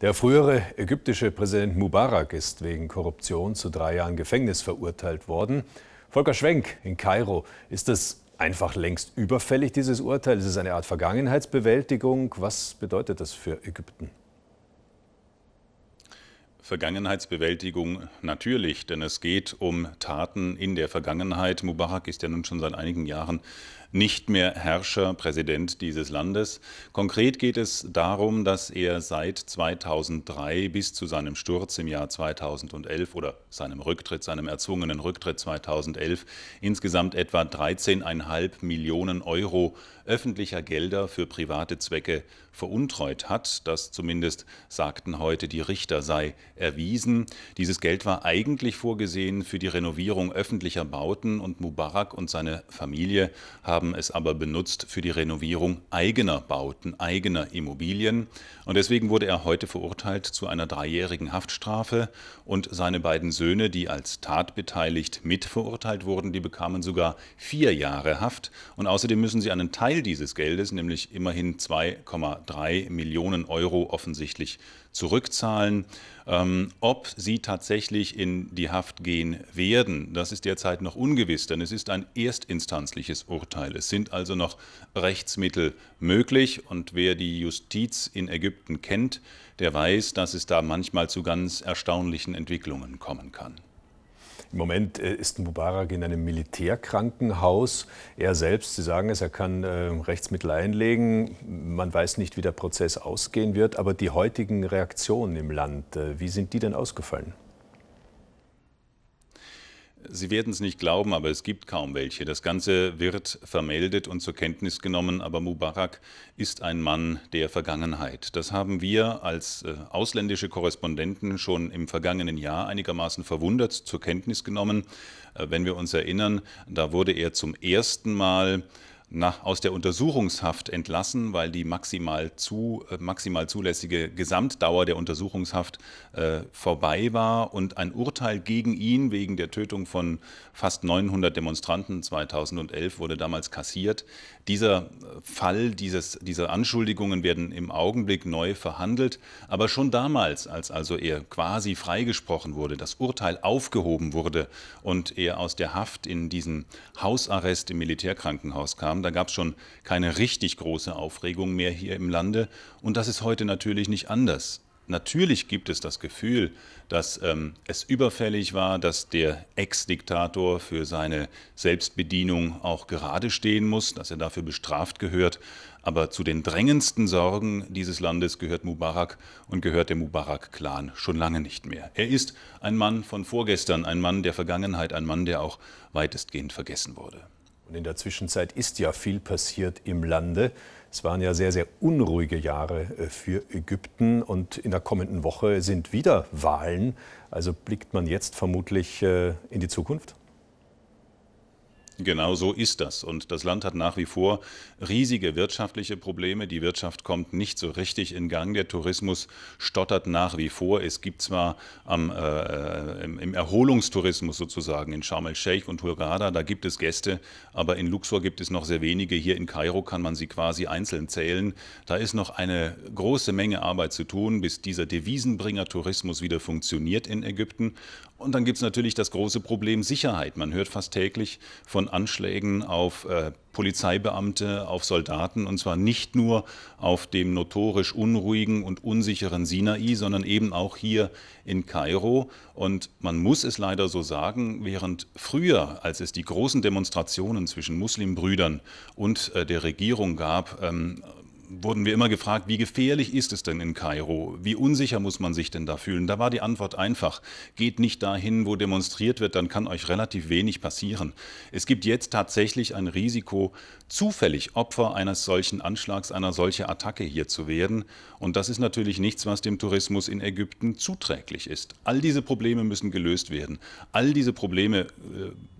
Der frühere ägyptische Präsident Mubarak ist wegen Korruption zu drei Jahren Gefängnis verurteilt worden. Volker Schwenk in Kairo, ist es einfach längst überfällig, dieses Urteil? Ist es eine Art Vergangenheitsbewältigung? Was bedeutet das für Ägypten? Vergangenheitsbewältigung natürlich, denn es geht um Taten in der Vergangenheit. Mubarak ist ja nun schon seit einigen Jahren nicht mehr Herrscher, Präsident dieses Landes. Konkret geht es darum, dass er seit 2003 bis zu seinem Sturz im Jahr 2011 oder seinem Rücktritt, seinem erzwungenen Rücktritt 2011 insgesamt etwa 13,5 Millionen Euro öffentlicher Gelder für private Zwecke veruntreut hat. Das zumindest sagten heute die Richter sei erwiesen. Dieses Geld war eigentlich vorgesehen für die Renovierung öffentlicher Bauten und Mubarak und seine Familie haben es aber benutzt für die Renovierung eigener Bauten, eigener Immobilien. Und deswegen wurde er heute verurteilt zu einer dreijährigen Haftstrafe und seine beiden Söhne, die als tatbeteiligt mitverurteilt wurden, die bekamen sogar vier Jahre Haft. Und außerdem müssen sie einen Teil dieses Geldes, nämlich immerhin 2,3 Millionen Euro, offensichtlich zurückzahlen. Ähm, ob sie tatsächlich in die Haft gehen werden, das ist derzeit noch ungewiss, denn es ist ein erstinstanzliches Urteil. Es sind also noch Rechtsmittel möglich und wer die Justiz in Ägypten kennt, der weiß, dass es da manchmal zu ganz erstaunlichen Entwicklungen kommen kann. Im Moment äh, ist Mubarak in einem Militärkrankenhaus. Er selbst, Sie sagen es, er kann äh, Rechtsmittel einlegen. Man weiß nicht, wie der Prozess ausgehen wird. Aber die heutigen Reaktionen im Land, äh, wie sind die denn ausgefallen? Sie werden es nicht glauben, aber es gibt kaum welche. Das Ganze wird vermeldet und zur Kenntnis genommen, aber Mubarak ist ein Mann der Vergangenheit. Das haben wir als äh, ausländische Korrespondenten schon im vergangenen Jahr einigermaßen verwundert zur Kenntnis genommen. Äh, wenn wir uns erinnern, da wurde er zum ersten Mal nach, aus der Untersuchungshaft entlassen, weil die maximal, zu, äh, maximal zulässige Gesamtdauer der Untersuchungshaft äh, vorbei war und ein Urteil gegen ihn wegen der Tötung von fast 900 Demonstranten 2011 wurde damals kassiert. Dieser äh, Fall, dieses, diese Anschuldigungen werden im Augenblick neu verhandelt, aber schon damals, als also er quasi freigesprochen wurde, das Urteil aufgehoben wurde und er aus der Haft in diesen Hausarrest im Militärkrankenhaus kam, kam. Da gab es schon keine richtig große Aufregung mehr hier im Lande. Und das ist heute natürlich nicht anders. Natürlich gibt es das Gefühl, dass ähm, es überfällig war, dass der Ex-Diktator für seine Selbstbedienung auch gerade stehen muss, dass er dafür bestraft gehört. Aber zu den drängendsten Sorgen dieses Landes gehört Mubarak und gehört der Mubarak-Clan schon lange nicht mehr. Er ist ein Mann von vorgestern, ein Mann der Vergangenheit, ein Mann, der auch weitestgehend vergessen wurde. Und in der Zwischenzeit ist ja viel passiert im Lande. Es waren ja sehr, sehr unruhige Jahre äh, für Ägypten und in der kommenden Woche sind wieder Wahlen. Also blickt man jetzt vermutlich äh, in die Zukunft? Genau so ist das. Und das Land hat nach wie vor riesige wirtschaftliche Probleme. Die Wirtschaft kommt nicht so richtig in Gang. Der Tourismus stottert nach wie vor. Es gibt zwar am, äh, äh im, im, Erholungstourismus sozusagen in Sharm el-Sheikh und Hurghada, da gibt es Gäste, aber in Luxor gibt es noch sehr wenige. Hier in Kairo kann man sie quasi einzeln zählen. Da ist noch eine große Menge Arbeit zu tun, bis dieser Devisenbringer Tourismus wieder funktioniert in Ägypten. Und dann gibt es natürlich das große Problem Sicherheit. Man hört fast täglich von von Anschlägen auf äh, Polizeibeamte, auf Soldaten und zwar nicht nur auf dem notorisch unruhigen und unsicheren Sinai, sondern eben auch hier in Kairo. Und man muss es leider so sagen, während früher, als es die großen Demonstrationen zwischen Muslimbrüdern und äh, der Regierung gab, ähm, wurden wir immer gefragt, wie gefährlich ist es denn in Kairo? Wie unsicher muss man sich denn da fühlen? Da war die Antwort einfach, geht nicht dahin, wo demonstriert wird, dann kann euch relativ wenig passieren. Es gibt jetzt tatsächlich ein Risiko, zufällig Opfer eines solchen Anschlags, einer solchen Attacke hier zu werden. Und das ist natürlich nichts, was dem Tourismus in Ägypten zuträglich ist. All diese Probleme müssen gelöst werden. All diese Probleme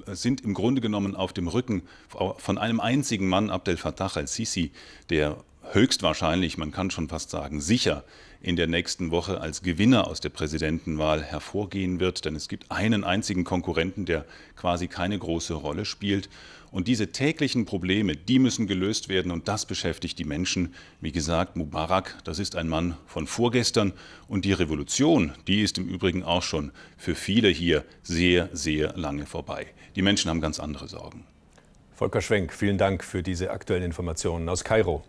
äh, sind im Grunde genommen auf dem Rücken äh, von einem einzigen Mann, Abdel Fattah al-Sisi, der höchstwahrscheinlich, man kann schon fast sagen, sicher in der nächsten Woche als Gewinner aus der Präsidentenwahl hervorgehen wird. Denn es gibt einen einzigen Konkurrenten, der quasi keine große Rolle spielt. Und diese täglichen Probleme, die müssen gelöst werden und das beschäftigt die Menschen. Wie gesagt, Mubarak, das ist ein Mann von vorgestern und die Revolution, die ist im Übrigen auch schon für viele hier sehr, sehr lange vorbei. Die Menschen haben ganz andere Sorgen. Volker Schwenk, vielen Dank für diese aktuellen Informationen aus Kairo.